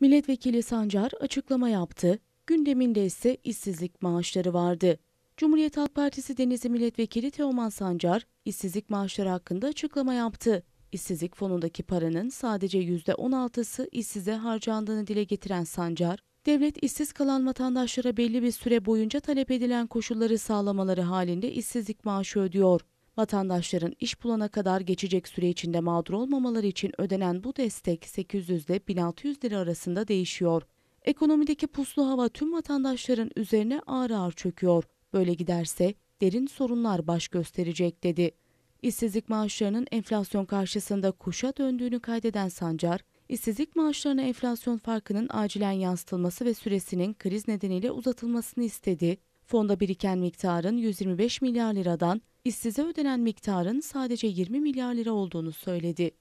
Milletvekili Sancar açıklama yaptı. Gündeminde ise işsizlik maaşları vardı. Cumhuriyet Halk Partisi Denizli Milletvekili Teoman Sancar işsizlik maaşları hakkında açıklama yaptı. İşsizlik fonundaki paranın sadece %16'sı işsize harcandığını dile getiren Sancar, devlet işsiz kalan vatandaşlara belli bir süre boyunca talep edilen koşulları sağlamaları halinde işsizlik maaşı ödüyor. Vatandaşların iş bulana kadar geçecek süre içinde mağdur olmamaları için ödenen bu destek 800 ile 1600 lira arasında değişiyor. Ekonomideki puslu hava tüm vatandaşların üzerine ağır ağır çöküyor. Böyle giderse derin sorunlar baş gösterecek dedi. İşsizlik maaşlarının enflasyon karşısında kuşa döndüğünü kaydeden Sancar, işsizlik maaşlarına enflasyon farkının acilen yansıtılması ve süresinin kriz nedeniyle uzatılmasını istedi Fonda biriken miktarın 125 milyar liradan işsize ödenen miktarın sadece 20 milyar lira olduğunu söyledi.